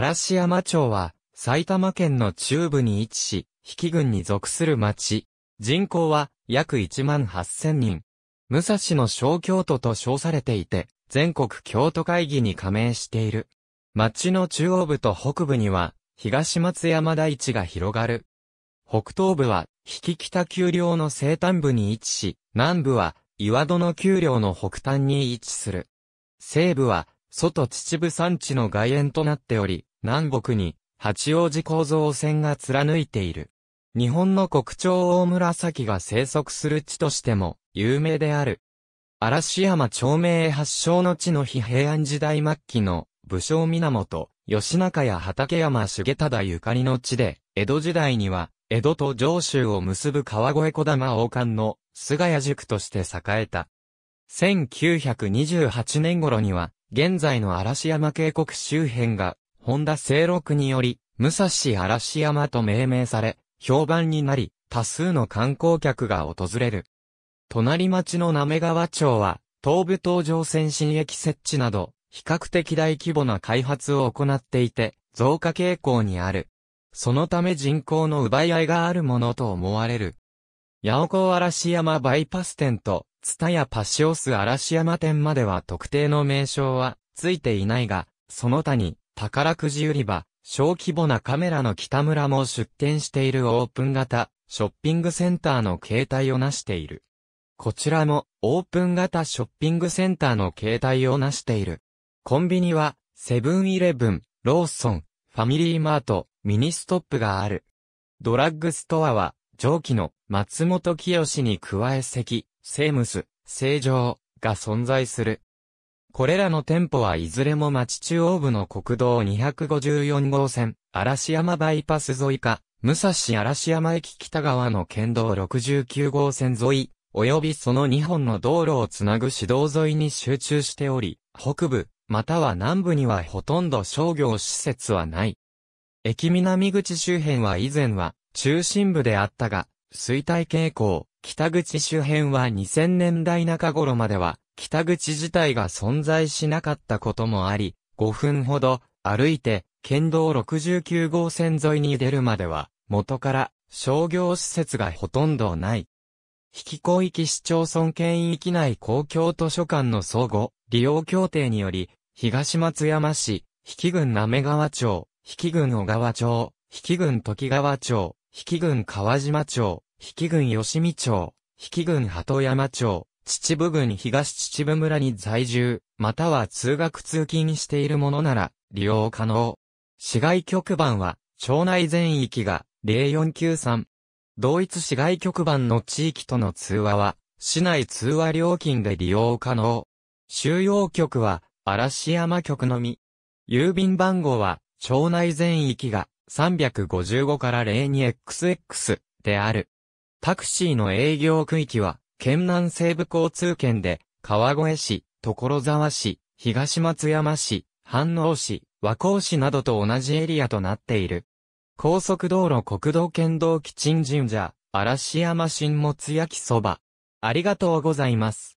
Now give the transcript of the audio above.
嵐山町は、埼玉県の中部に位置し、比企郡に属する町。人口は、約1万8000人。武蔵の小京都と称されていて、全国京都会議に加盟している。町の中央部と北部には、東松山大地が広がる。北東部は、引き北丘陵の西端部に位置し、南部は、岩戸の丘陵の北端に位置する。西部は、外秩父山地の外縁となっており、南北に八王子構造線が貫いている。日本の国鳥大紫が生息する地としても有名である。嵐山町名発祥の地の非平安時代末期の武将源、吉中や畠山重忠ゆかりの地で、江戸時代には、江戸と上州を結ぶ川越小玉王冠の菅谷塾として栄えた。1928年頃には、現在の嵐山渓谷周辺が、本田清六により、武蔵嵐山と命名され、評判になり、多数の観光客が訪れる。隣町の滑川町は、東武東上線新駅設置など、比較的大規模な開発を行っていて、増加傾向にある。そのため人口の奪い合いがあるものと思われる。八尾港嵐山バイパス店とツタやパシオス嵐山店までは特定の名称はついていないが、その他に、宝くじ売り場、小規模なカメラの北村も出店しているオープン型、ショッピングセンターの形態を成している。こちらも、オープン型ショッピングセンターの形態を成している。コンビニは、セブンイレブン、ローソン、ファミリーマート、ミニストップがある。ドラッグストアは、上記の松本清に加え席。セームス、成城が存在する。これらの店舗はいずれも町中央部の国道254号線、嵐山バイパス沿いか、武蔵嵐山駅北側の県道69号線沿い、及びその2本の道路をつなぐ市道沿いに集中しており、北部、または南部にはほとんど商業施設はない。駅南口周辺は以前は中心部であったが、衰退傾向、北口周辺は2000年代中頃までは、北口自体が存在しなかったこともあり、5分ほど歩いて、県道69号線沿いに出るまでは、元から商業施設がほとんどない。引き広域市町村圏域内公共図書館の相互利用協定により、東松山市、引群滑川町、引群小川町、引群時川町、引群川島町、比企郡吉見町、比企郡鳩山町、秩父郡東秩父村に在住、または通学通勤しているものなら、利用可能。市外局番は、町内全域が0493。同一市外局番の地域との通話は、市内通話料金で利用可能。収容局は、嵐山局のみ。郵便番号は、町内全域が355から 02XX である。タクシーの営業区域は、県南西部交通圏で、川越市、所沢市、東松山市、飯能市、和光市などと同じエリアとなっている。高速道路国道県道基鎮神社、嵐山新もつ焼きそば。ありがとうございます。